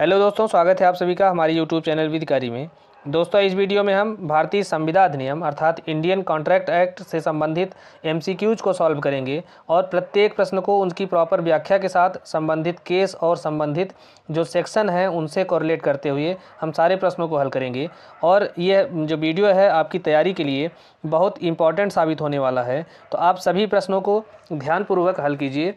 hello दोस्तों स्वागत है आप सभी का हमारे यूट्यूब चैनल विधिकारी में दोस्तों इस वीडियो में हम भारतीय संविदा अधिनियम अर्थात इंडियन कॉन्ट्रैक्ट एक्ट से संबंधित एमसीक्यूज को सॉल्व करेंगे और प्रत्येक प्रश्न को उनकी प्रॉपर व्याख्या के साथ संबंधित केस और संबंधित जो सेक्शन हैं उनसे कोरिलेट करते हुए हम सारे प्रश्नों को हल करेंगे और यह जो वीडियो है आपकी तैयारी के लिए बहुत इंपॉर्टेंट साबित होने वाला है तो आप सभी प्रश्नों को ध्यानपूर्वक हल कीजिए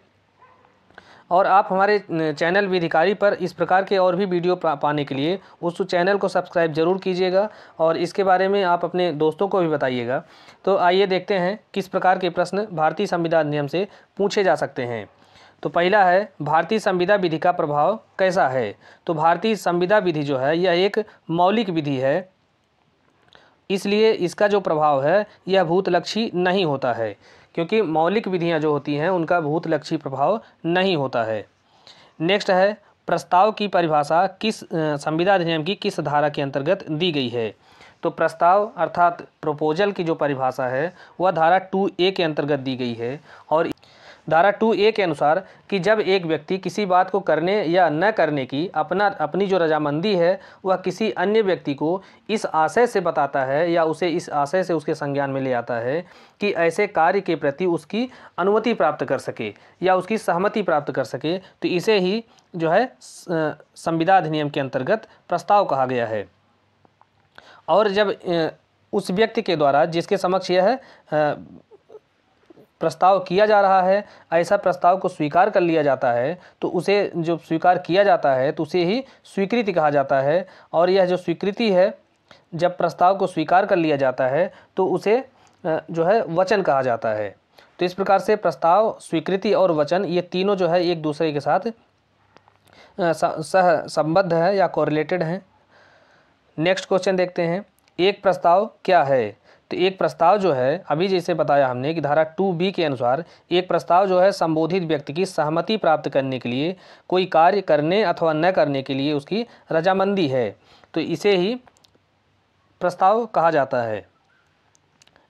और आप हमारे चैनल विधिकारी पर इस प्रकार के और भी वीडियो पाने के लिए उस चैनल को सब्सक्राइब ज़रूर कीजिएगा और इसके बारे में आप अपने दोस्तों को भी बताइएगा तो आइए देखते हैं किस प्रकार के प्रश्न भारतीय संविधान नियम से पूछे जा सकते हैं तो पहला है भारतीय संविदा विधि का प्रभाव कैसा है तो भारतीय संविदा विधि जो है यह एक मौलिक विधि है इसलिए इसका जो प्रभाव है यह भूतलक्षी नहीं होता है क्योंकि मौलिक विधियाँ जो होती हैं उनका भूतलक्षी प्रभाव नहीं होता है नेक्स्ट है प्रस्ताव की परिभाषा किस संविदा अधिनियम की किस धारा के अंतर्गत दी गई है तो प्रस्ताव अर्थात प्रपोजल की जो परिभाषा है वह धारा टू ए के अंतर्गत दी गई है और धारा टू ए के अनुसार कि जब एक व्यक्ति किसी बात को करने या न करने की अपना अपनी जो रजामंदी है वह किसी अन्य व्यक्ति को इस आशय से बताता है या उसे इस आशय से उसके संज्ञान में ले आता है कि ऐसे कार्य के प्रति उसकी अनुमति प्राप्त कर सके या उसकी सहमति प्राप्त कर सके तो इसे ही जो है संविदा अधिनियम के अंतर्गत प्रस्ताव कहा गया है और जब उस व्यक्ति के द्वारा जिसके समक्ष यह प्रस्ताव किया जा रहा है ऐसा प्रस्ताव को स्वीकार कर लिया जाता है तो उसे जो स्वीकार किया जाता है तो उसे ही स्वीकृति कहा जाता है और यह जो स्वीकृति है जब प्रस्ताव को स्वीकार कर लिया जाता है तो उसे जो है वचन कहा जाता है तो इस प्रकार से प्रस्ताव स्वीकृति और वचन ये तीनों जो है एक दूसरे के साथ सह संबद्ध है या कोरिलेटेड हैं नेक्स्ट क्वेश्चन देखते हैं एक प्रस्ताव क्या है तो एक प्रस्ताव जो है अभी जैसे बताया हमने कि धारा टू बी के अनुसार एक प्रस्ताव जो है संबोधित व्यक्ति की सहमति प्राप्त करने के लिए कोई कार्य करने अथवा न करने के लिए उसकी रजामंदी है तो इसे ही प्रस्ताव कहा जाता है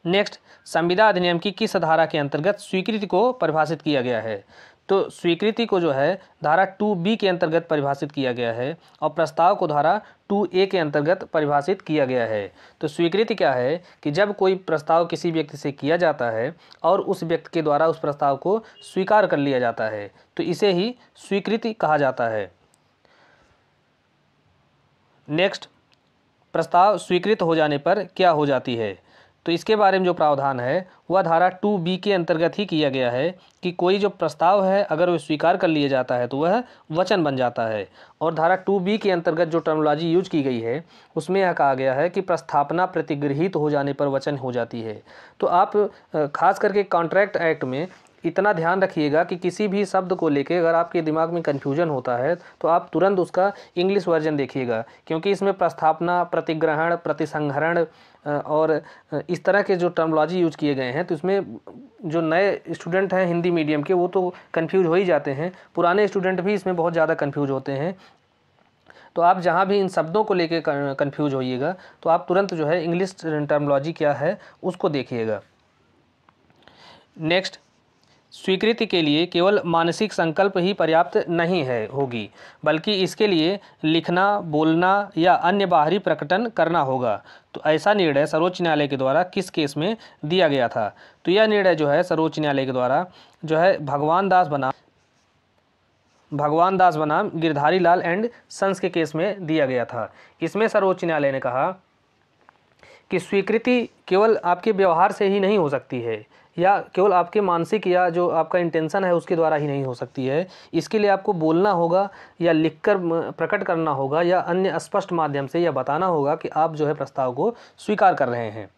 नेक्स्ट संविदा अधिनियम की किस धारा के अंतर्गत स्वीकृति को परिभाषित किया गया है तो स्वीकृति को जो है धारा टू बी के अंतर्गत परिभाषित किया गया है और प्रस्ताव को धारा टू ए के अंतर्गत परिभाषित किया गया है तो स्वीकृति क्या है कि जब कोई प्रस्ताव किसी व्यक्ति से किया जाता है और उस व्यक्ति के द्वारा उस प्रस्ताव को स्वीकार कर लिया जाता है तो इसे ही स्वीकृति कहा जाता है नेक्स्ट प्रस्ताव स्वीकृत हो जाने पर क्या हो जाती है तो इसके बारे में जो प्रावधान है वह धारा टू बी के अंतर्गत ही किया गया है कि कोई जो प्रस्ताव है अगर वह स्वीकार कर लिया जाता है तो वह वचन बन जाता है और धारा टू बी के अंतर्गत जो टर्मोलॉजी यूज की गई है उसमें यह कहा गया है कि प्रस्थापना प्रतिगृहित हो जाने पर वचन हो जाती है तो आप खास करके कॉन्ट्रैक्ट एक्ट में इतना ध्यान रखिएगा कि किसी भी शब्द को लेके अगर आपके दिमाग में कन्फ्यूजन होता है तो आप तुरंत उसका इंग्लिश वर्जन देखिएगा क्योंकि इसमें प्रस्थापना प्रतिग्रहण प्रतिसंहरण और इस तरह के जो टर्मोलॉजी यूज किए गए हैं तो इसमें जो नए स्टूडेंट हैं हिंदी मीडियम के वो तो कन्फ्यूज हो ही जाते हैं पुराने स्टूडेंट भी इसमें बहुत ज़्यादा कन्फ्यूज होते हैं तो आप जहाँ भी इन शब्दों को लेके कन्फ्यूज होइएगा तो आप तुरंत जो है इंग्लिश टर्मोलॉजी क्या है उसको देखिएगा नेक्स्ट स्वीकृति के लिए केवल मानसिक संकल्प ही पर्याप्त नहीं है होगी बल्कि इसके लिए लिखना बोलना या अन्य बाहरी प्रकटन करना होगा तो ऐसा निर्णय सर्वोच्च न्यायालय के द्वारा किस केस में दिया गया था तो यह निर्णय जो है सर्वोच्च न्यायालय के द्वारा जो है भगवान दास बनाम भगवान दास बनाम गिरधारी लाल एंड सन्स के केस में दिया गया था इसमें सर्वोच्च न्यायालय ने कहा कि स्वीकृति केवल आपके व्यवहार से ही नहीं हो सकती है या केवल आपके मानसिक या जो आपका इंटेंशन है उसके द्वारा ही नहीं हो सकती है इसके लिए आपको बोलना होगा या लिखकर प्रकट करना होगा या अन्य स्पष्ट माध्यम से यह बताना होगा कि आप जो है प्रस्ताव को स्वीकार कर रहे हैं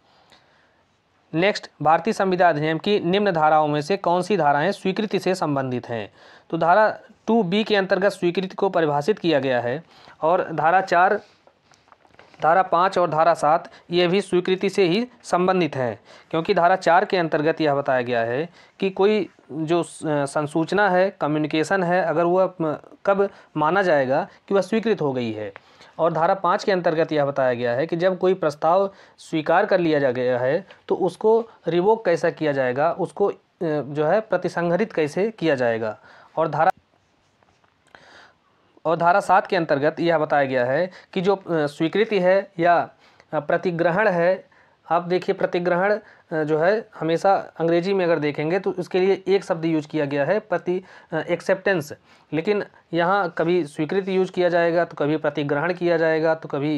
नेक्स्ट भारतीय संविधान अधिनियम की निम्न धाराओं में से कौन सी धाराएँ स्वीकृति से संबंधित हैं तो धारा टू बी के अंतर्गत स्वीकृति को परिभाषित किया गया है और धारा चार धारा पाँच और धारा सात ये भी स्वीकृति से ही संबंधित हैं क्योंकि धारा चार के अंतर्गत यह बताया गया है कि कोई जो संसूचना है कम्युनिकेशन है अगर वह कब माना जाएगा कि वह स्वीकृत हो गई है और धारा पाँच के अंतर्गत यह बताया गया है कि जब कोई प्रस्ताव स्वीकार कर लिया जा गया है तो उसको रिवोक कैसा किया जाएगा उसको जो है प्रतिसंहरित कैसे किया जाएगा और धारा और धारा सात के अंतर्गत यह बताया गया है कि जो स्वीकृति है या प्रतिग्रहण है आप देखिए प्रतिग्रहण जो है हमेशा अंग्रेजी में अगर देखेंगे तो उसके लिए एक शब्द यूज किया गया है प्रति एक्सेप्टेंस लेकिन यहाँ कभी स्वीकृति यूज किया जाएगा तो कभी प्रतिग्रहण किया जाएगा तो कभी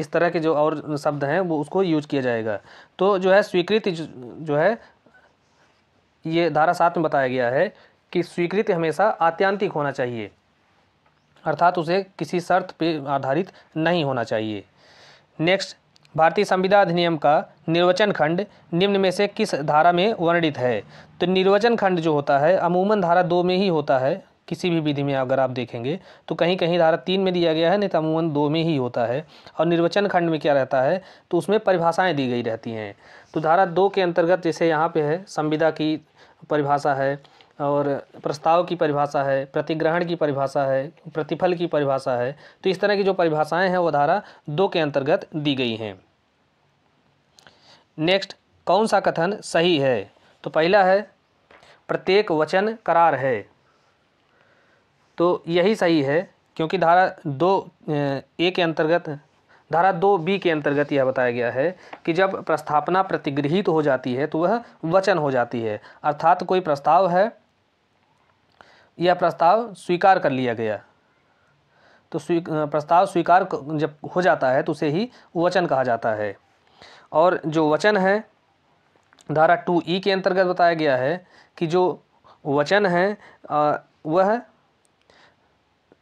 इस तरह के जो और शब्द हैं वो उसको यूज किया जाएगा तो जो है स्वीकृति जो है ये धारा सात में बताया गया है कि स्वीकृति हमेशा आत्यांतिक होना चाहिए अर्थात उसे किसी शर्त पर आधारित नहीं होना चाहिए नेक्स्ट भारतीय संविदा अधिनियम का निर्वचन खंड निम्न में से किस धारा में वर्णित है तो निर्वचन खंड जो होता है अमूमन धारा दो में ही होता है किसी भी विधि में अगर आप देखेंगे तो कहीं कहीं धारा तीन में दिया गया है नहीं तो अमूमन दो में ही होता है और निर्वचन खंड में क्या रहता है तो उसमें परिभाषाएँ दी गई रहती हैं तो धारा दो के अंतर्गत जैसे यहाँ पर है संविदा की परिभाषा है और प्रस्ताव की परिभाषा है प्रतिग्रहण की परिभाषा है प्रतिफल की परिभाषा है तो इस तरह की जो परिभाषाएं हैं वो धारा दो के अंतर्गत दी गई हैं नेक्स्ट कौन सा कथन सही है तो पहला है प्रत्येक वचन करार है तो यही सही है क्योंकि धारा दो ए के अंतर्गत धारा दो बी के अंतर्गत यह बताया गया है कि जब प्रस्थापना प्रतिगृहित हो जाती है तो वह वचन हो जाती है अर्थात कोई प्रस्ताव है यह प्रस्ताव स्वीकार कर लिया गया तो स्वी प्रस्ताव स्वीकार जब हो जाता है तो उसे ही वचन कहा जाता है और जो वचन है धारा टू ई के अंतर्गत बताया गया है कि जो वचन है वह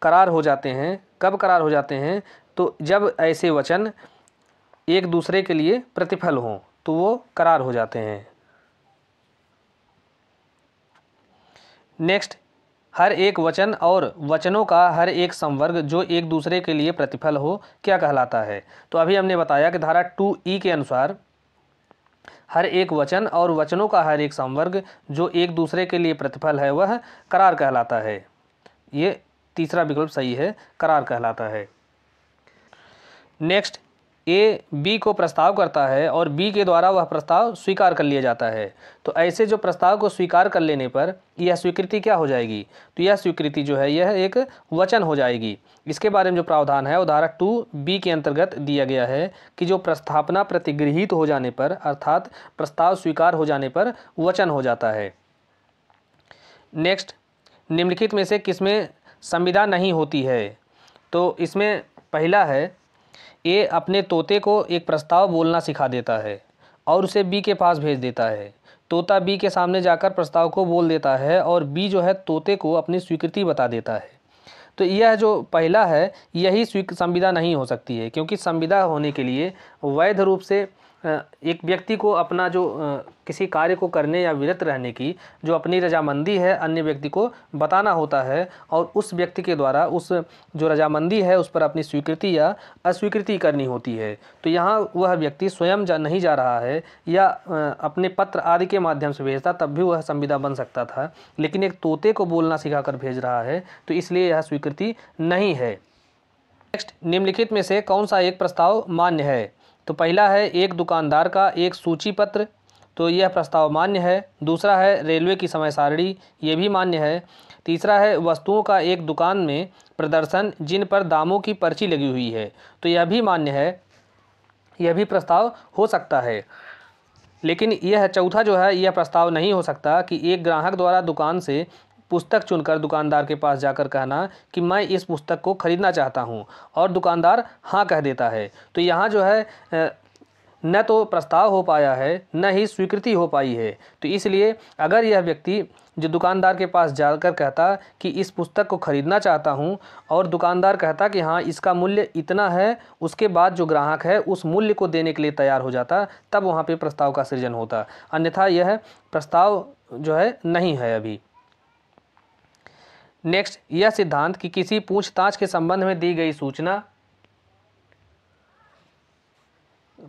करार हो जाते हैं कब करार हो जाते हैं तो जब ऐसे वचन एक दूसरे के लिए प्रतिफल हों तो वो करार हो जाते हैं नेक्स्ट हर एक वचन और वचनों का हर एक संवर्ग जो एक दूसरे के लिए प्रतिफल हो क्या कहलाता है तो अभी हमने बताया कि धारा टू ई के अनुसार हर एक वचन और वचनों का हर एक संवर्ग जो एक दूसरे के लिए प्रतिफल है वह करार कहलाता है ये तीसरा विकल्प सही है करार कहलाता है नेक्स्ट ए बी को प्रस्ताव करता है और बी के द्वारा वह प्रस्ताव स्वीकार कर लिया जाता है तो ऐसे जो प्रस्ताव को स्वीकार कर लेने पर यह स्वीकृति क्या हो जाएगी तो यह स्वीकृति जो है यह एक वचन हो जाएगी इसके बारे में जो प्रावधान है उदाहरण टू बी के अंतर्गत दिया गया है कि जो प्रस्थापना प्रतिगृहित हो जाने पर अर्थात प्रस्ताव स्वीकार हो जाने पर वचन हो जाता है नेक्स्ट निम्नलिखित में से किसमें संविदा नहीं होती है तो इसमें पहला है ए अपने तोते को एक प्रस्ताव बोलना सिखा देता है और उसे बी के पास भेज देता है तोता बी के सामने जाकर प्रस्ताव को बोल देता है और बी जो है तोते को अपनी स्वीकृति बता देता है तो यह जो पहला है यही संविदा नहीं हो सकती है क्योंकि संविदा होने के लिए वैध रूप से एक व्यक्ति को अपना जो किसी कार्य को करने या विरत रहने की जो अपनी रजामंदी है अन्य व्यक्ति को बताना होता है और उस व्यक्ति के द्वारा उस जो रजामंदी है उस पर अपनी स्वीकृति या अस्वीकृति करनी होती है तो यहाँ वह व्यक्ति स्वयं जा नहीं जा रहा है या अपने पत्र आदि के माध्यम से भेजता तब भी वह संविदा बन सकता था लेकिन एक तोते को बोलना सिखा कर भेज रहा है तो इसलिए यह स्वीकृति नहीं है नेक्स्ट निम्नलिखित में से कौन सा एक प्रस्ताव मान्य है तो पहला है एक दुकानदार का एक सूची पत्र तो यह प्रस्ताव मान्य है दूसरा है रेलवे की समय सारणी ये भी मान्य है तीसरा है वस्तुओं का एक दुकान में प्रदर्शन जिन पर दामों की पर्ची लगी हुई है तो यह भी मान्य है यह भी प्रस्ताव हो सकता है लेकिन यह चौथा जो है यह प्रस्ताव नहीं हो सकता कि एक ग्राहक द्वारा दुकान से पुस्तक चुनकर दुकानदार के पास जाकर कहना कि मैं इस पुस्तक को ख़रीदना चाहता हूँ और दुकानदार हाँ कह देता है तो यहाँ जो है न तो प्रस्ताव हो पाया है न ही स्वीकृति हो पाई है तो इसलिए अगर यह व्यक्ति जो दुकानदार के पास जाकर कहता कि इस पुस्तक को ख़रीदना चाहता हूँ और दुकानदार कहता कि हाँ इसका मूल्य इतना है उसके बाद जो ग्राहक है उस मूल्य को देने के लिए तैयार हो जाता तब वहाँ पे प्रस्ताव का सृजन होता अन्यथा यह प्रस्ताव जो है नहीं है अभी नेक्स्ट यह सिद्धांत कि किसी पूछताछ के संबंध में दी गई सूचना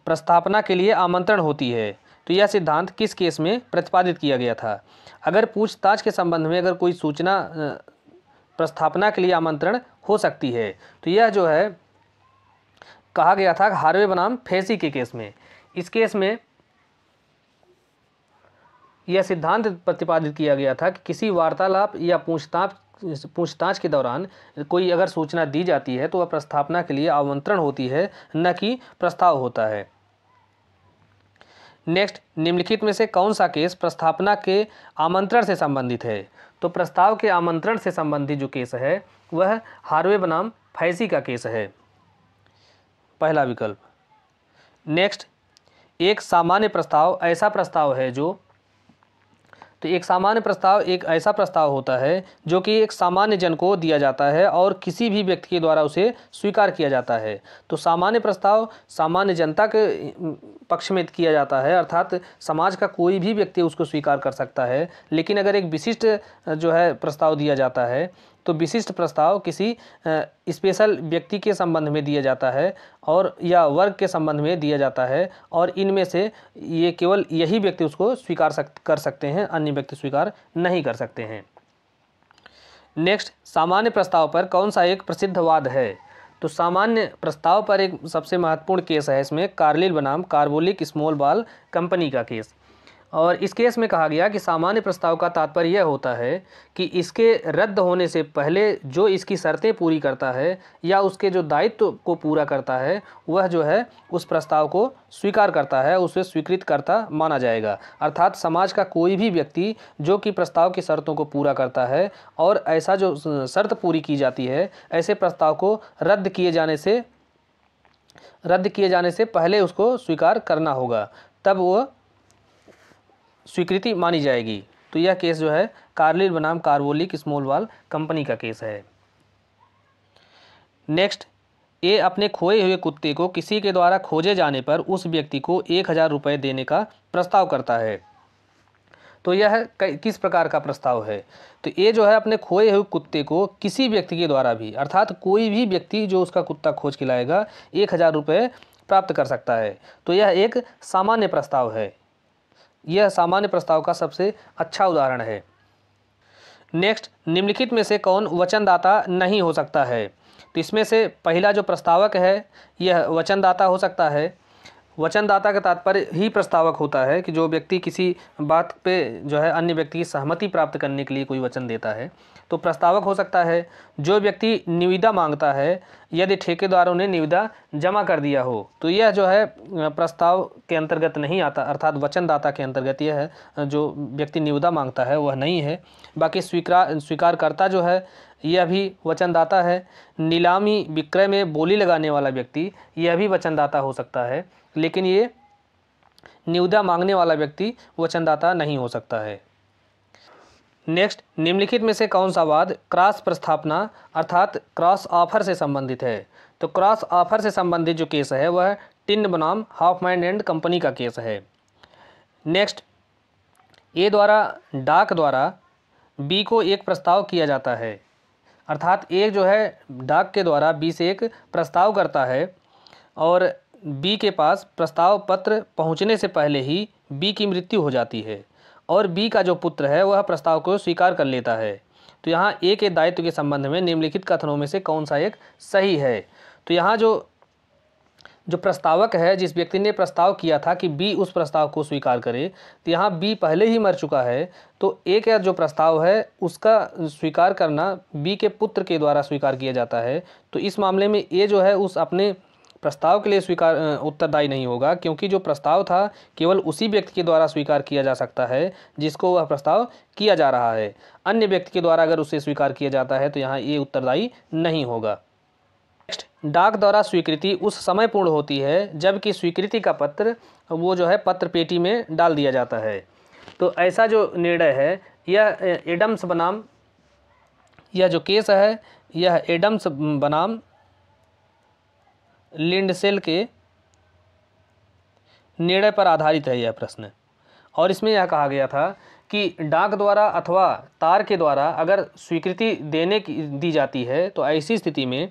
प्रस्थापना के लिए आमंत्रण होती है तो यह सिद्धांत किस केस में प्रतिपादित किया गया था अगर पूछताछ के संबंध में अगर कोई सूचना प्रस्थापना के लिए आमंत्रण हो सकती है तो यह जो है कहा गया था हार्वे बनाम फैसी के केस में इस केस में यह सिद्धांत प्रतिपादित किया गया था कि किसी वार्तालाप या पूछताछ पूछताछ के दौरान कोई अगर सूचना दी जाती है तो वह प्रस्थापना के लिए आमंत्रण होती है न कि प्रस्ताव होता है नेक्स्ट निम्नलिखित में से कौन सा केस प्रस्थापना के आमंत्रण से संबंधित है तो प्रस्ताव के आमंत्रण से संबंधित जो केस है वह हार्वे बनाम फैसी का केस है पहला विकल्प नेक्स्ट एक सामान्य प्रस्ताव ऐसा प्रस्ताव है जो तो एक सामान्य प्रस्ताव एक ऐसा प्रस्ताव होता है जो कि एक सामान्य जन को दिया जाता है और किसी भी व्यक्ति के द्वारा उसे स्वीकार किया जाता है तो सामान्य प्रस्ताव सामान्य जनता के पक्ष में किया जाता है अर्थात समाज का कोई भी व्यक्ति उसको स्वीकार कर सकता है लेकिन अगर एक विशिष्ट जो है प्रस्ताव दिया जाता है तो विशिष्ट प्रस्ताव किसी स्पेशल व्यक्ति के संबंध में दिया जाता है और या वर्ग के संबंध में दिया जाता है और इनमें से ये केवल यही व्यक्ति उसको स्वीकार सक, कर सकते हैं अन्य व्यक्ति स्वीकार नहीं कर सकते हैं नेक्स्ट सामान्य प्रस्ताव पर कौन सा एक प्रसिद्ध वाद है तो सामान्य प्रस्ताव पर एक सबसे महत्वपूर्ण केस है इसमें कार्लिल बनाम कार्बोलिक स्मॉल बाल कंपनी का केस और इस केस में कहा गया कि सामान्य प्रस्ताव का तात्पर्य यह होता है कि इसके रद्द होने से पहले जो इसकी शर्तें पूरी करता है या उसके जो दायित्व को पूरा करता है वह जो है उस प्रस्ताव को स्वीकार करता है उसे स्वीकृत करता माना जाएगा अर्थात समाज का कोई भी व्यक्ति जो कि प्रस्ताव की शर्तों को पूरा करता है और ऐसा जो शर्त पूरी की जाती है ऐसे प्रस्ताव को रद्द किए जाने से रद्द किए जाने से पहले उसको स्वीकार करना होगा तब वह स्वीकृति मानी जाएगी तो यह केस जो है कार्लिल बनाम कार्बोलिक वाल कंपनी का केस है नेक्स्ट ए अपने खोए हुए कुत्ते को किसी के द्वारा खोजे जाने पर उस व्यक्ति को एक हज़ार रुपये देने का प्रस्ताव करता है तो यह किस प्रकार का प्रस्ताव है तो ये जो है अपने खोए हुए कुत्ते को किसी व्यक्ति के द्वारा भी अर्थात कोई भी व्यक्ति जो उसका कुत्ता खोज के लाएगा एक हज़ार रुपये प्राप्त कर सकता है तो यह एक सामान्य प्रस्ताव है यह सामान्य प्रस्ताव का सबसे अच्छा उदाहरण है नेक्स्ट निम्नलिखित में से कौन वचनदाता नहीं हो सकता है तो इसमें से पहला जो प्रस्तावक है यह वचनदाता हो सकता है वचनदाता का तात्पर्य ही प्रस्तावक होता है कि जो व्यक्ति किसी बात पे जो है अन्य व्यक्ति की सहमति प्राप्त करने के लिए कोई वचन देता है तो प्रस्तावक हो सकता है जो व्यक्ति निविदा मांगता है यदि ठेकेदारों ने निविदा जमा कर दिया हो तो यह जो है प्रस्ताव के अंतर्गत नहीं आता अर्थात वचनदाता के अंतर्गत यह है जो व्यक्ति निविदा मांगता है वह नहीं है बाकी स्वीकार स्वीकारकर्ता जो है यह भी वचनदाता है नीलामी विक्रय में बोली लगाने वाला व्यक्ति यह भी वचनदाता हो सकता है लेकिन ये निविदा मांगने वाला व्यक्ति वचनदाता नहीं हो सकता है नेक्स्ट निम्नलिखित में से कौन सा वाद क्रॉस प्रस्थापना अर्थात क्रॉस ऑफर से संबंधित है तो क्रॉस ऑफर से संबंधित जो केस है वह टिन बनाम माइंड एंड कंपनी का केस है नेक्स्ट ए द्वारा डाक द्वारा बी को एक प्रस्ताव किया जाता है अर्थात ए जो है डाक के द्वारा बी से एक प्रस्ताव करता है और बी के पास प्रस्ताव पत्र पहुंचने से पहले ही बी की मृत्यु हो जाती है और बी का जो पुत्र है वह प्रस्ताव को स्वीकार कर लेता है तो यहाँ ए के दायित्व के संबंध में निम्नलिखित कथनों में से कौन सा एक सही है तो यहाँ जो जो प्रस्तावक है जिस व्यक्ति ने प्रस्ताव किया था कि बी उस प्रस्ताव को स्वीकार करे तो यहाँ बी पहले ही मर चुका है तो ए का जो प्रस्ताव है उसका स्वीकार करना बी के पुत्र के द्वारा स्वीकार किया जाता है तो इस मामले में ए जो है उस अपने प्रस्ताव के लिए स्वीकार उत्तरदायी नहीं होगा क्योंकि जो प्रस्ताव था केवल उसी व्यक्ति के द्वारा स्वीकार किया जा सकता है जिसको वह प्रस्ताव किया जा रहा है अन्य व्यक्ति के द्वारा अगर उसे स्वीकार किया जाता है तो यहाँ ये उत्तरदायी नहीं होगा नेक्स्ट डाक द्वारा स्वीकृति उस समय पूर्ण होती है जबकि स्वीकृति का पत्र वो जो है पत्र पेटी में डाल दिया जाता है तो ऐसा जो निर्णय है यह एडम्स बनाम यह जो केस है यह एडम्स बनाम लिंडसेल के निर्णय पर आधारित है यह प्रश्न और इसमें यह कहा गया था कि डाक द्वारा अथवा तार के द्वारा अगर स्वीकृति देने की दी जाती है तो ऐसी स्थिति में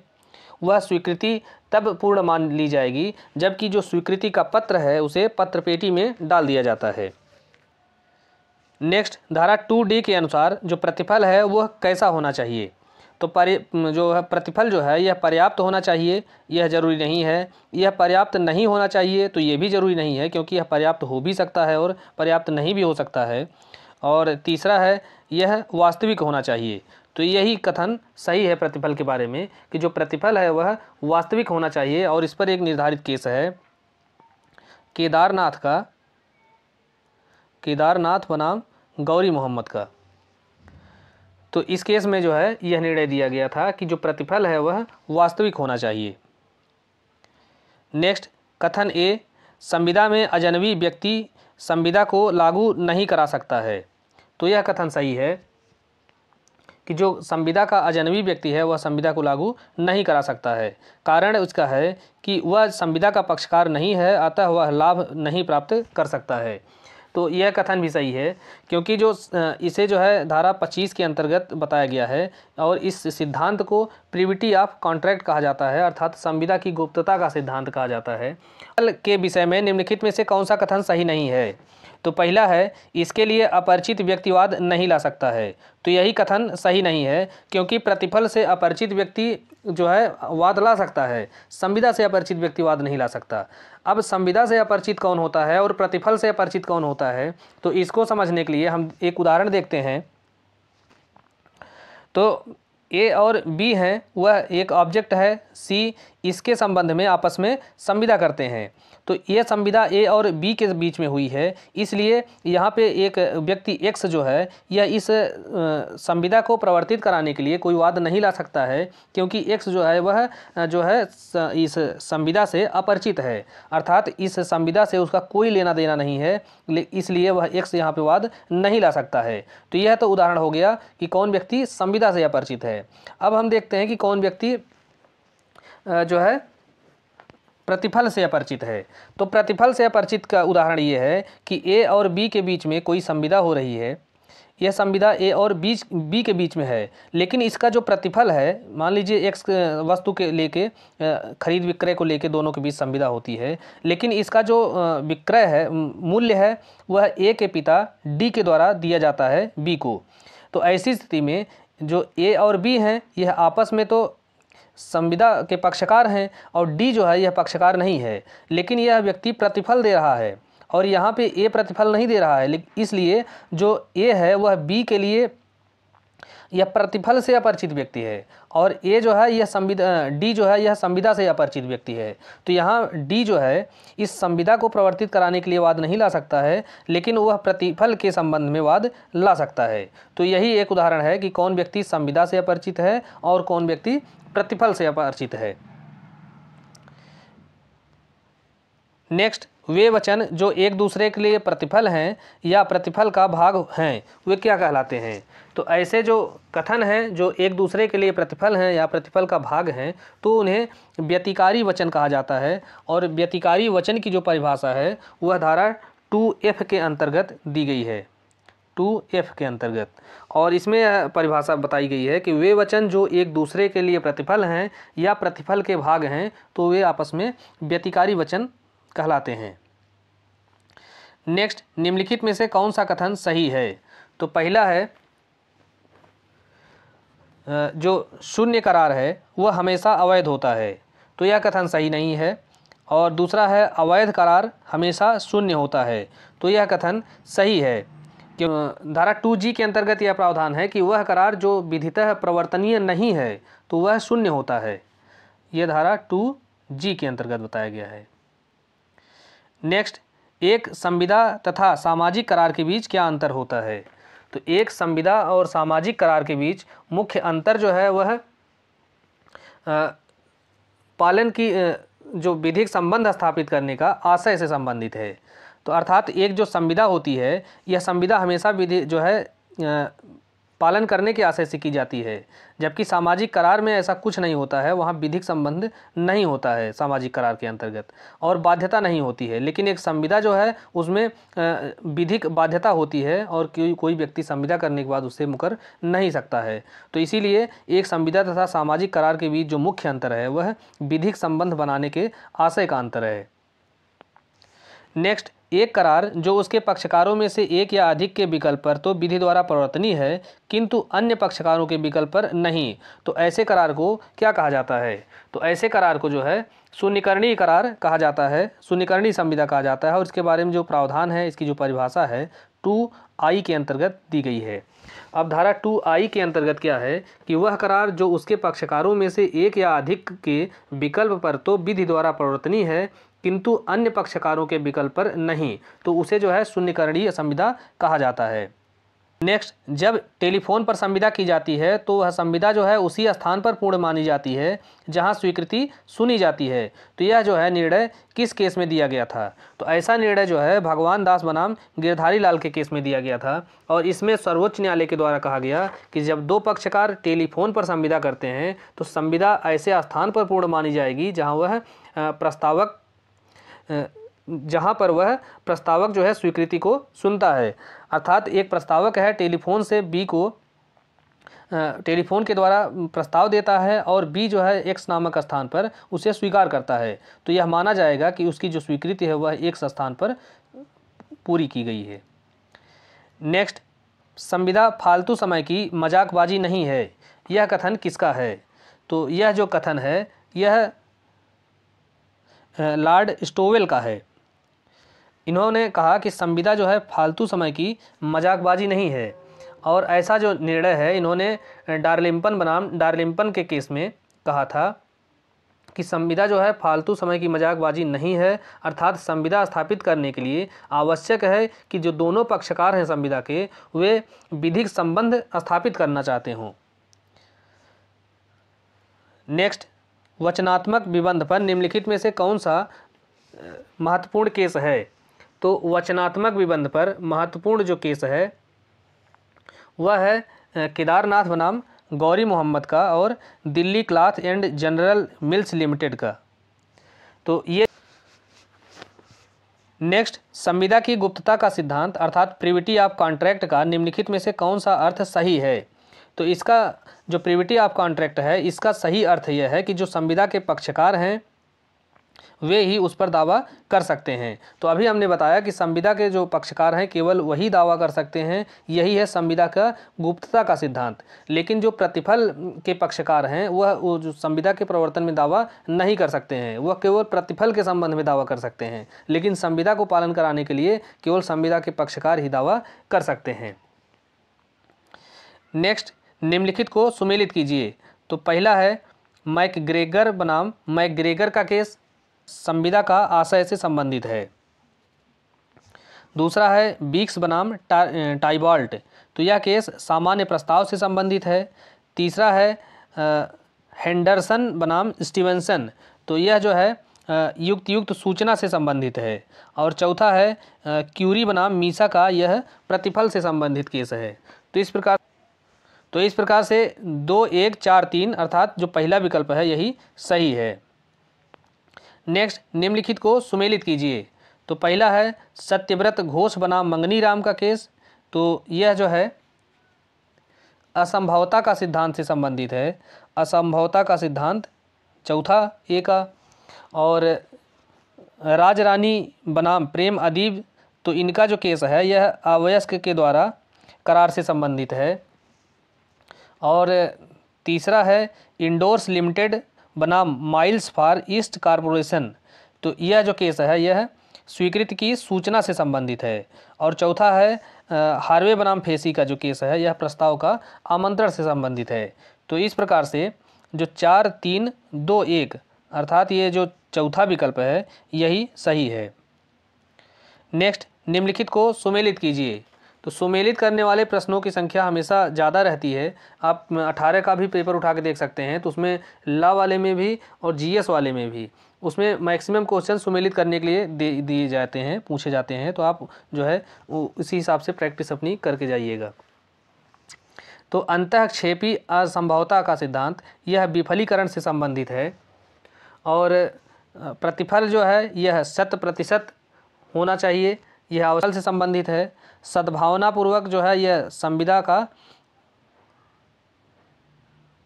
वह स्वीकृति तब पूर्ण मान ली जाएगी जबकि जो स्वीकृति का पत्र है उसे पत्र पेटी में डाल दिया जाता है नेक्स्ट धारा टू डी के अनुसार जो प्रतिफल है वह कैसा होना चाहिए तो परि जो है प्रतिफल जो है यह पर्याप्त होना चाहिए यह जरूरी नहीं है यह पर्याप्त नहीं होना चाहिए तो ये भी ज़रूरी नहीं है क्योंकि यह पर्याप्त हो भी सकता है और पर्याप्त नहीं भी हो सकता है और तीसरा है यह वास्तविक होना चाहिए तो यही कथन सही है प्रतिफल के बारे में कि जो प्रतिफल है वह वास्तविक होना चाहिए और इस पर एक निर्धारित केस है केदारनाथ का केदारनाथ बनाम गौरी मोहम्मद का तो इस केस में जो है यह निर्णय दिया गया था कि जो प्रतिफल है वह वास्तविक होना चाहिए नेक्स्ट कथन ए संविदा में अजनबी व्यक्ति संविदा को लागू नहीं करा सकता है तो यह कथन सही है कि जो संविदा का अजनबी व्यक्ति है वह संविदा को लागू नहीं करा सकता है कारण उसका है कि वह संविदा का पक्षकार नहीं है अतः वह लाभ नहीं प्राप्त कर सकता है तो यह कथन भी सही है क्योंकि जो इसे जो है धारा 25 के अंतर्गत बताया गया है और इस सिद्धांत को प्रिविटी ऑफ कॉन्ट्रैक्ट कहा जाता है अर्थात संविदा की गुप्तता का सिद्धांत कहा जाता है के विषय में निम्नलिखित में से कौन सा कथन सही नहीं है तो पहला है इसके लिए अपरिचित व्यक्तिवाद नहीं ला सकता है तो यही कथन सही नहीं है क्योंकि प्रतिफल से अपरिचित व्यक्ति जो है वाद ला सकता है संविदा से अपरिचित व्यक्तिवाद नहीं ला सकता अब संविदा से अपरिचित कौन होता है और प्रतिफल से अपरिचित कौन होता है तो इसको समझने के लिए हम एक उदाहरण देखते हैं तो ए और बी हैं वह एक ऑब्जेक्ट है सी इसके संबंध में आपस में संविदा करते हैं तो ये संविदा ए और बी के बीच में हुई है इसलिए यहाँ पे एक व्यक्ति एक्स जो है यह इस संविदा को प्रवर्तित कराने के लिए कोई वाद नहीं ला सकता है क्योंकि एक्स जो है वह जो है इस संविदा से अपरिचित है अर्थात इस संविदा से उसका कोई लेना देना नहीं है इसलिए वह एक्स यहाँ पे वाद नहीं ला सकता है तो यह तो उदाहरण हो गया कि कौन व्यक्ति संविदा से अपरिचित है है अब हम देखते हैं कि कौन व्यक्ति जो है प्रतिफल से अपरिचित है तो प्रतिफल से अपरिचित का उदाहरण ये है कि ए और बी के बीच में कोई संविदा हो रही है यह संविदा ए और बी बी के बीच में है लेकिन इसका जो प्रतिफल है मान लीजिए एक वस्तु के लेके खरीद विक्रय को लेके दोनों के बीच संविदा होती है लेकिन इसका जो विक्रय है मूल्य है वह ए के पिता डी के द्वारा दिया जाता है बी को तो ऐसी स्थिति में जो ए और बी हैं यह आपस में तो संविदा के पक्षकार हैं और डी जो है यह पक्षकार नहीं है लेकिन यह व्यक्ति प्रतिफल दे रहा है और यहाँ पे ए प्रतिफल नहीं दे रहा है इसलिए जो ए है वह बी के लिए यह प्रतिफल से अपरिचित व्यक्ति है और ए जो है यह संविधा डी जो है यह संविधा से अपरिचित व्यक्ति है तो यहाँ डी जो है इस संविधा को प्रवर्तित कराने के लिए वाद नहीं ला सकता है लेकिन वह प्रतिफल के संबंध में वाद ला सकता है तो यही एक उदाहरण है कि कौन व्यक्ति संविधा से अपरिचित है और कौन व्यक्ति प्रतिफल से अपरिचित है नेक्स्ट वे वचन जो एक दूसरे के लिए प्रतिफल हैं या प्रतिफल का भाग हैं वे क्या कहलाते हैं तो ऐसे जो कथन हैं जो एक दूसरे के लिए प्रतिफल हैं या प्रतिफल का भाग हैं तो उन्हें व्यतिकारी वचन कहा जाता है और व्यतिकारी वचन की जो परिभाषा है वह धारा टू एफ के अंतर्गत दी गई है टू एफ के अंतर्गत और इसमें परिभाषा बताई गई है कि वे वचन जो एक दूसरे के लिए प्रतिफल हैं या प्रतिफल के भाग हैं तो वे आपस में व्यतिकारी वचन कहलाते हैं नेक्स्ट निम्नलिखित में से कौन सा कथन सही है तो पहला है जो शून्य करार है वह हमेशा अवैध होता है तो यह कथन सही नहीं है और दूसरा है अवैध करार हमेशा शून्य होता है तो यह कथन सही है क्यों धारा टू जी के अंतर्गत यह प्रावधान है कि वह करार जो विधितः प्रवर्तनीय नहीं है तो वह शून्य होता है यह धारा टू जी के अंतर्गत बताया गया है नेक्स्ट एक संविदा तथा सामाजिक करार के बीच क्या अंतर होता है तो एक संविदा और सामाजिक करार के बीच मुख्य अंतर जो है वह पालन की जो विधिक संबंध स्थापित करने का आशय से संबंधित है तो अर्थात एक जो संविदा होती है यह संविदा हमेशा विधि जो है पालन करने के आशय से की जाती है जबकि सामाजिक करार में ऐसा कुछ नहीं होता है वहाँ विधिक संबंध नहीं होता है सामाजिक करार के अंतर्गत और बाध्यता नहीं होती है लेकिन एक संविदा जो है उसमें विधिक बाध्यता होती है और कोई कोई व्यक्ति संविदा करने के बाद उससे मुकर नहीं सकता है तो इसीलिए एक संविदा तथा सामाजिक करार के बीच जो मुख्य अंतर है वह विधिक संबंध बनाने के आशय का अंतर है नेक्स्ट एक करार जो उसके पक्षकारों में से एक या अधिक के विकल्प पर तो विधि द्वारा प्रवर्तनी है किंतु अन्य पक्षकारों के विकल्प पर नहीं तो ऐसे करार को क्या कहा जाता है तो ऐसे करार को जो है शून्यकरणीय करार कहा जाता है शून्यकरणीय संविदा कहा जाता है और इसके बारे में जो प्रावधान है इसकी जो परिभाषा है टू आई के अंतर्गत दी गई है अब धारा टू आई के अंतर्गत क्या है कि वह करार जो उसके पक्षकारों में से एक या अधिक के विकल्प पर तो विधि द्वारा प्रवर्तनी है किंतु अन्य पक्षकारों के विकल्प पर नहीं तो उसे जो है शून्यकरणीय संविदा कहा जाता है नेक्स्ट जब टेलीफोन पर संविदा की जाती है तो वह संविदा जो है उसी स्थान पर पूर्ण मानी जाती है जहां स्वीकृति सुनी जाती है तो यह जो है निर्णय किस केस में दिया गया था तो ऐसा निर्णय जो है भगवान दास बनाम गिरधारी लाल के केस में दिया गया था और इसमें सर्वोच्च न्यायालय के द्वारा कहा गया कि जब दो पक्षकार टेलीफोन पर संविदा करते हैं तो संविदा ऐसे स्थान पर पूर्ण मानी जाएगी जहाँ वह प्रस्तावक जहाँ पर वह प्रस्तावक जो है स्वीकृति को सुनता है अर्थात एक प्रस्तावक है टेलीफोन से बी को टेलीफोन के द्वारा प्रस्ताव देता है और बी जो है एक्स नामक स्थान पर उसे स्वीकार करता है तो यह माना जाएगा कि उसकी जो स्वीकृति है वह एक स्थान पर पूरी की गई है नेक्स्ट संविदा फालतू समय की मजाकबाजी नहीं है यह कथन किसका है तो यह जो कथन है यह लॉर्ड स्टोवेल का है इन्होंने कहा कि संविदा जो है फालतू समय की मजाकबाजी नहीं है और ऐसा जो निर्णय है इन्होंने डार्लिम्पन बनाम डार्लिम्पन के केस में कहा था कि संविदा जो है फालतू समय की मजाकबाजी नहीं है अर्थात संविदा स्थापित करने के लिए आवश्यक है कि जो दोनों पक्षकार हैं संविदा के वे विधिक संबंध स्थापित करना चाहते हों नेक्स्ट वचनात्मक विबंध पर निम्नलिखित में से कौन सा महत्वपूर्ण केस है तो वचनात्मक विबंध पर महत्वपूर्ण जो केस है वह है केदारनाथ बनाम गौरी मोहम्मद का और Delhi cloth and general mills limited का तो ये नेक्स्ट संविदा की गुप्तता का सिद्धांत अर्थात प्रिविटी ऑफ कॉन्ट्रैक्ट का निम्नलिखित में से कौन सा अर्थ सही है तो इसका जो प्रिविटी ऑफ कॉन्ट्रैक्ट है इसका सही अर्थ यह है कि जो संविदा के पक्षकार हैं वे ही उस पर दावा कर सकते हैं तो अभी हमने बताया कि संविदा के जो पक्षकार हैं केवल वही दावा कर सकते हैं यही है संविदा का गुप्तता का सिद्धांत लेकिन जो प्रतिफल के पक्षकार हैं वह जो संविदा के प्रवर्तन में दावा नहीं कर सकते हैं वह केवल प्रतिफल के संबंध में दावा कर सकते हैं लेकिन संविदा को पालन कराने के लिए केवल संविदा के पक्षकार ही दावा कर सकते हैं नेक्स्ट निम्नलिखित को सुमेलित कीजिए तो पहला है मैकग्रेगर बनाम मैकग्रेगर का केस संविदा का आशय से संबंधित है दूसरा है बीक्स बनाम टा, टाइबॉल्ट तो यह केस सामान्य प्रस्ताव से संबंधित है तीसरा है आ, हेंडरसन बनाम स्टीवेंसन तो यह जो है युक्त युक्त सूचना से संबंधित है और चौथा है क्यूरी बनाम मीसा का यह प्रतिफल से संबंधित केस है तो इस प्रकार तो इस प्रकार से दो एक चार तीन अर्थात जो पहला विकल्प है यही सही है नेक्स्ट निम्नलिखित को सुमेलित कीजिए तो पहला है सत्यव्रत घोष बनाम मंगनी राम का केस तो यह जो है असंभवता का सिद्धांत से संबंधित है असंभवता का सिद्धांत चौथा ए का और राज रानी बनाम प्रेम अदीब तो इनका जो केस है यह अवयस्क के द्वारा करार से संबंधित है और तीसरा है इंडोर्स लिमिटेड बनाम माइल्स फार ईस्ट कॉरपोरेशन तो यह जो केस है यह स्वीकृति की सूचना से संबंधित है और चौथा है हार्वे बनाम फेसी का जो केस है यह प्रस्ताव का आमंत्रण से संबंधित है तो इस प्रकार से जो चार तीन दो एक अर्थात ये जो चौथा विकल्प है यही सही है नेक्स्ट निम्नलिखित को सुमेलित कीजिए तो सुमेलित करने वाले प्रश्नों की संख्या हमेशा ज़्यादा रहती है आप अठारह का भी पेपर उठा के देख सकते हैं तो उसमें ला वाले में भी और जीएस वाले में भी उसमें मैक्सिमम क्वेश्चन सुमेलित करने के लिए दे दिए जाते हैं पूछे जाते हैं तो आप जो है उसी हिसाब से प्रैक्टिस अपनी करके जाइएगा तो अंतक्षेपी असंभवता का सिद्धांत यह विफलीकरण से संबंधित है और प्रतिफल जो है यह शत प्रतिशत होना चाहिए यह अवसल से संबंधित है सद्भावनापूर्वक जो है यह संविदा का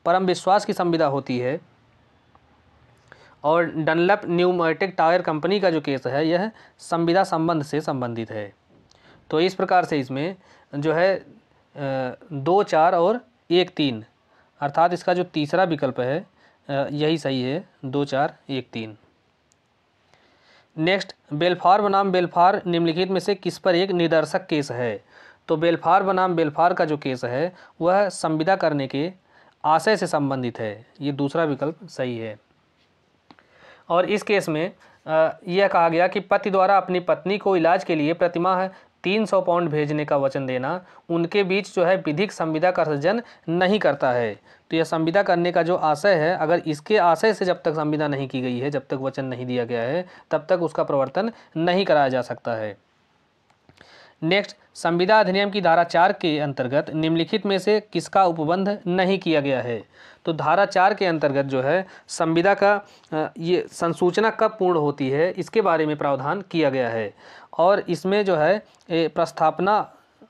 परम विश्वास की संविदा होती है और डनलप न्यूमोटिक टायर कंपनी का जो केस है यह संविदा संबंध से संबंधित है तो इस प्रकार से इसमें जो है दो चार और एक तीन अर्थात इसका जो तीसरा विकल्प है यही सही है दो चार एक तीन नेक्स्ट बेलफार बनाम बेलफार निम्नलिखित में से किस पर एक निदर्शक केस है तो बेलफार बनाम बेलफार का जो केस है वह संविदा करने के आशय से संबंधित है ये दूसरा विकल्प सही है और इस केस में यह कहा गया कि पति द्वारा अपनी पत्नी को इलाज के लिए प्रतिमाह तीन सौ पाउंड भेजने का वचन देना उनके बीच जो है विधिक संविदा का सृजन नहीं करता है तो यह संविदा करने का जो आशय है अगर इसके आशय से जब तक संविदा नहीं की गई है जब तक वचन नहीं दिया गया है तब तक उसका प्रवर्तन नहीं कराया जा सकता है नेक्स्ट संविदा अधिनियम की धारा चार के अंतर्गत निम्नलिखित में से किसका उपबंध नहीं किया गया है तो धारा चार के अंतर्गत जो है संविदा का ये संसूचना कब पूर्ण होती है इसके बारे में प्रावधान किया गया है और इसमें जो है प्रस्थापना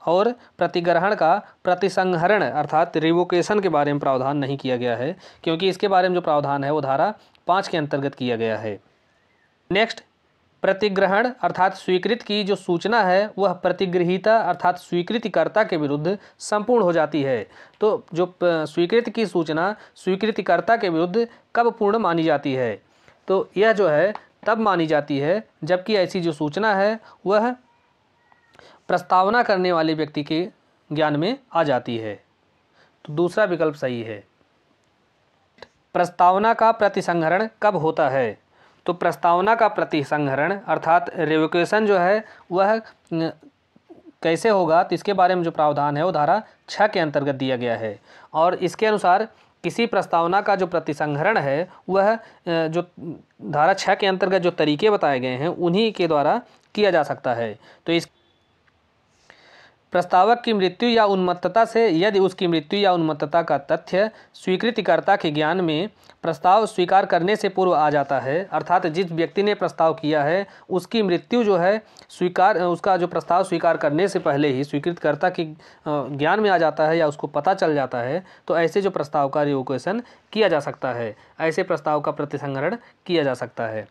और प्रतिग्रहण का प्रतिसंहरण अर्थात रिवोकेशन के बारे में प्रावधान नहीं किया गया है क्योंकि इसके बारे में जो प्रावधान है वो धारा पाँच के अंतर्गत किया गया है नेक्स्ट प्रतिग्रहण अर्थात स्वीकृत की जो सूचना है वह प्रतिगृहिता अर्थात स्वीकृतिकर्ता के विरुद्ध संपूर्ण हो जाती है तो जो स्वीकृत की सूचना स्वीकृतिकर्ता के विरुद्ध कब पूर्ण मानी जाती है तो यह जो है तब मानी जाती है जबकि ऐसी जो सूचना है वह प्रस्तावना करने वाले व्यक्ति के ज्ञान में आ जाती है तो दूसरा विकल्प सही है प्रस्तावना का प्रतिसंहरण कब होता है तो प्रस्तावना का प्रतिसंहरण अर्थात रेवोकेशन जो है वह कैसे होगा तो इसके बारे में जो प्रावधान है वो धारा छः के अंतर्गत दिया गया है और इसके अनुसार किसी प्रस्तावना का जो प्रतिसंहरण है वह जो धारा छः के अंतर्गत जो तरीके बताए गए हैं उन्हीं के द्वारा किया जा सकता है तो इस प्रस्तावक की मृत्यु या उन्मत्तता से यदि उसकी मृत्यु या उन्मत्तता का तथ्य स्वीकृतिकर्ता के ज्ञान में प्रस्ताव स्वीकार करने से पूर्व आ जाता है अर्थात जिस व्यक्ति ने प्रस्ताव किया है उसकी मृत्यु जो है स्वीकार उसका जो प्रस्ताव स्वीकार करने से पहले ही स्वीकृतकर्ता के ज्ञान में आ जाता है या उसको पता चल जाता है तो ऐसे जो प्रस्ताव का रिवोकेशन किया जा सकता है ऐसे प्रस्ताव का प्रतिसंग्रहण किया जा सकता है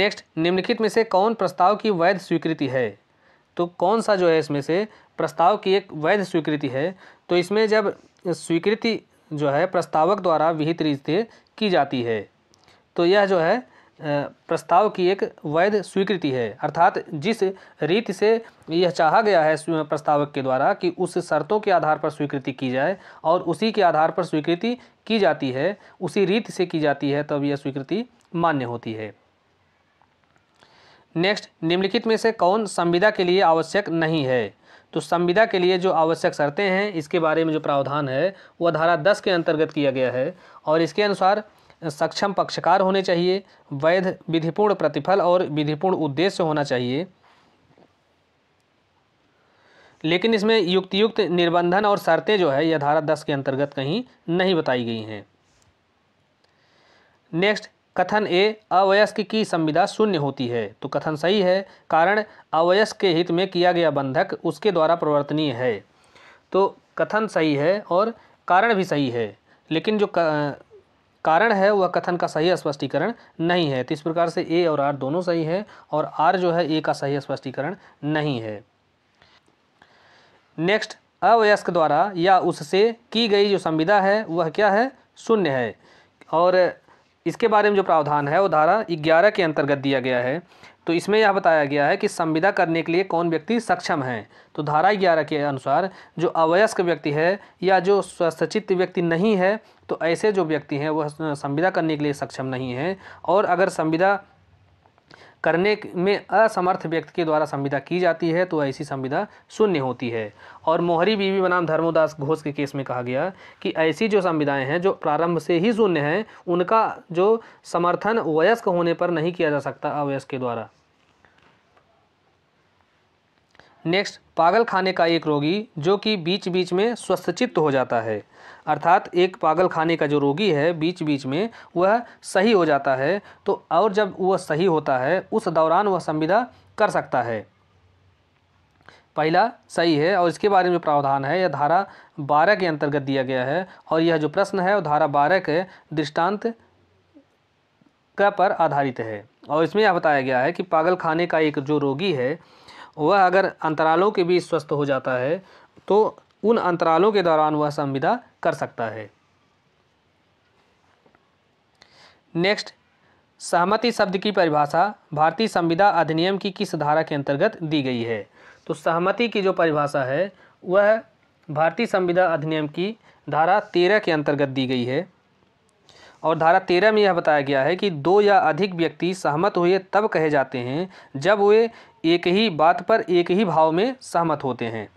नेक्स्ट निम्नलिखित में से कौन प्रस्ताव की वैध स्वीकृति है तो कौन सा जो है इसमें से प्रस्ताव की एक वैध स्वीकृति है तो इसमें जब स्वीकृति जो है प्रस्तावक द्वारा विहित रीत से की जाती है तो यह जो है प्रस्ताव की एक वैध स्वीकृति है अर्थात जिस रीति से यह चाहा गया है प्रस्तावक के द्वारा कि उस शर्तों के आधार पर स्वीकृति की जाए और उसी के आधार पर स्वीकृति की जाती है उसी रीति से की जाती है तब यह स्वीकृति मान्य होती है नेक्स्ट निम्नलिखित में से कौन संविदा के लिए आवश्यक नहीं है तो संविदा के लिए जो आवश्यक शर्तें हैं इसके बारे में जो प्रावधान है वह धारा दस के अंतर्गत किया गया है और इसके अनुसार सक्षम पक्षकार होने चाहिए वैध विधिपूर्ण प्रतिफल और विधिपूर्ण उद्देश्य होना चाहिए लेकिन इसमें युक्तियुक्त निर्बंधन और शर्तें जो है यह धारा दस के अंतर्गत कहीं नहीं बताई गई हैं नेक्स्ट कथन ए अवयस्क की संविदा शून्य होती है तो कथन सही है कारण अवयस्क के हित में किया गया बंधक उसके द्वारा प्रवर्तनीय है तो कथन सही है और कारण भी सही है लेकिन जो कारण है वह कथन का सही स्पष्टीकरण नहीं है तो इस प्रकार से ए और आर दोनों सही है और आर जो है ए का सही स्पष्टीकरण नहीं है नेक्स्ट अवयस्क द्वारा या उससे की गई जो संविदा है वह क्या है शून्य है और इसके बारे में जो प्रावधान है वो धारा ग्यारह के अंतर्गत दिया गया है तो इसमें यह बताया गया है कि संविदा करने के लिए कौन व्यक्ति सक्षम है तो धारा ग्यारह के अनुसार जो अवयस्क व्यक्ति है या जो स्वस्थचित्त व्यक्ति नहीं है तो ऐसे जो व्यक्ति हैं वह संविदा करने के लिए सक्षम नहीं है और अगर संविदा करने में असमर्थ व्यक्ति के द्वारा संविदा की जाती है तो ऐसी संविदा शून्य होती है और मोहरी बीवी बनाम धर्मोदास घोष के केस में कहा गया कि ऐसी जो संविदाएँ हैं जो प्रारंभ से ही शून्य हैं उनका जो समर्थन वयस्क होने पर नहीं किया जा सकता अवयस्क के द्वारा नेक्स्ट पागल खाने का एक रोगी जो कि बीच बीच में स्वस्थचित्त हो जाता है अर्थात एक पागल खाने का जो रोगी है बीच बीच में वह सही हो जाता है तो और जब वह सही होता है उस दौरान वह संविदा कर सकता है पहला सही है और इसके बारे में प्रावधान है यह धारा बारह के अंतर्गत दिया गया है और यह जो प्रश्न है वह धारा बारह के दृष्टांत का पर आधारित है और इसमें यह बताया गया है कि पागल खाने का एक जो रोगी है वह अगर अंतरालों के बीच स्वस्थ हो जाता है तो उन अंतरालों के दौरान वह संविदा कर सकता है नेक्स्ट सहमति शब्द की परिभाषा भारतीय संविदा अधिनियम की किस धारा के अंतर्गत दी गई है तो सहमति की जो परिभाषा है वह भारतीय संविदा अधिनियम की धारा तेरह के अंतर्गत दी गई है और धारा तेरह में यह बताया गया है कि दो या अधिक व्यक्ति सहमत हुए तब कहे जाते हैं जब वे एक ही बात पर एक ही भाव में सहमत होते हैं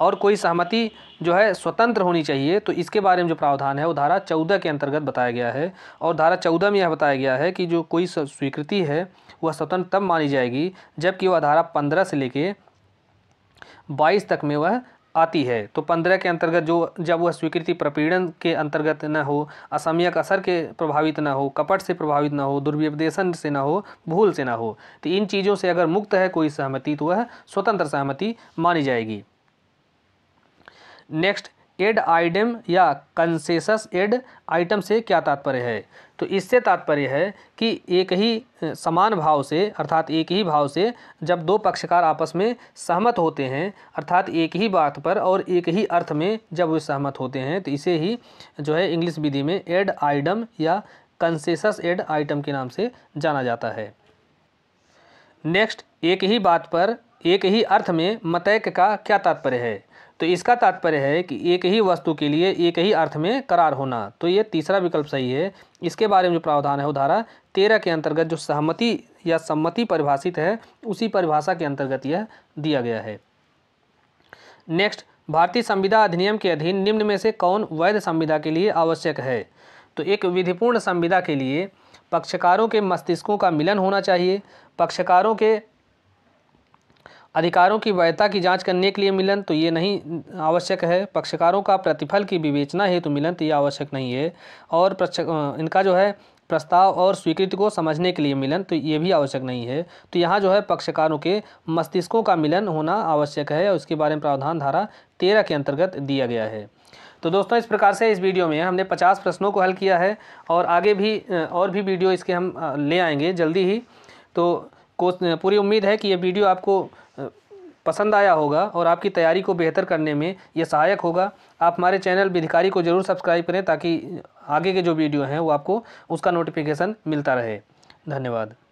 और कोई सहमति जो है स्वतंत्र होनी चाहिए तो इसके बारे में जो प्रावधान है वो धारा चौदह के अंतर्गत बताया गया है और धारा चौदह में यह बताया गया है कि जो कोई स्वीकृति है वह स्वतंत्र तब मानी जाएगी जबकि वह धारा पंद्रह से लेके बाईस तक में वह आती है तो पंद्रह के अंतर्गत जो जब वह स्वीकृति प्रपीड़न के अंतर्गत न हो असमयक असर के प्रभावित न हो कपट से प्रभावित न हो दुर्व्यपदेशन से न हो भूल से न हो तो इन चीज़ों से अगर मुक्त है कोई सहमति तो वह स्वतंत्र सहमति मानी जाएगी नेक्स्ट एड आइडम या कंसेसस एड आइटम से क्या तात्पर्य है तो इससे तात्पर्य है कि एक ही समान भाव से अर्थात एक ही भाव से जब दो पक्षकार आपस में सहमत होते हैं अर्थात एक ही बात पर और एक ही अर्थ में जब वे सहमत होते हैं तो इसे ही जो है इंग्लिश विधि में एड आइडम या कंसेसस एड आइटम के नाम से जाना जाता है नेक्स्ट एक ही बात पर एक ही अर्थ में मतैक का क्या तात्पर्य है तो इसका तात्पर्य है कि एक ही वस्तु के लिए एक ही अर्थ में करार होना तो ये तीसरा विकल्प सही है इसके बारे में जो प्रावधान है वो धारा तेरह के अंतर्गत जो सहमति या सम्मति परिभाषित है उसी परिभाषा के अंतर्गत यह दिया गया है नेक्स्ट भारतीय संविदा अधिनियम के अधीन निम्न में से कौन वैध संविदा के लिए आवश्यक है तो एक विधिपूर्ण संविदा के लिए पक्षकारों के मस्तिष्कों का मिलन होना चाहिए पक्षकारों के अधिकारों की वैधता की जांच करने के लिए मिलन तो ये नहीं आवश्यक है पक्षकारों का प्रतिफल की विवेचना हेतु तो मिलन तो ये आवश्यक नहीं है और इनका जो है प्रस्ताव और स्वीकृति को समझने के लिए मिलन तो ये भी आवश्यक नहीं है तो यहाँ जो है पक्षकारों के मस्तिष्कों का मिलन होना आवश्यक है और उसके बारे में प्रावधान धारा तेरह के अंतर्गत दिया गया है तो दोस्तों इस प्रकार से इस वीडियो में हमने पचास प्रश्नों को हल किया है और आगे भी और भी वीडियो इसके हम ले आएंगे जल्दी ही तो पूरी उम्मीद है कि ये वीडियो आपको पसंद आया होगा और आपकी तैयारी को बेहतर करने में ये सहायक होगा आप हमारे चैनल विधिकारी को ज़रूर सब्सक्राइब करें ताकि आगे के जो वीडियो हैं वो आपको उसका नोटिफिकेशन मिलता रहे धन्यवाद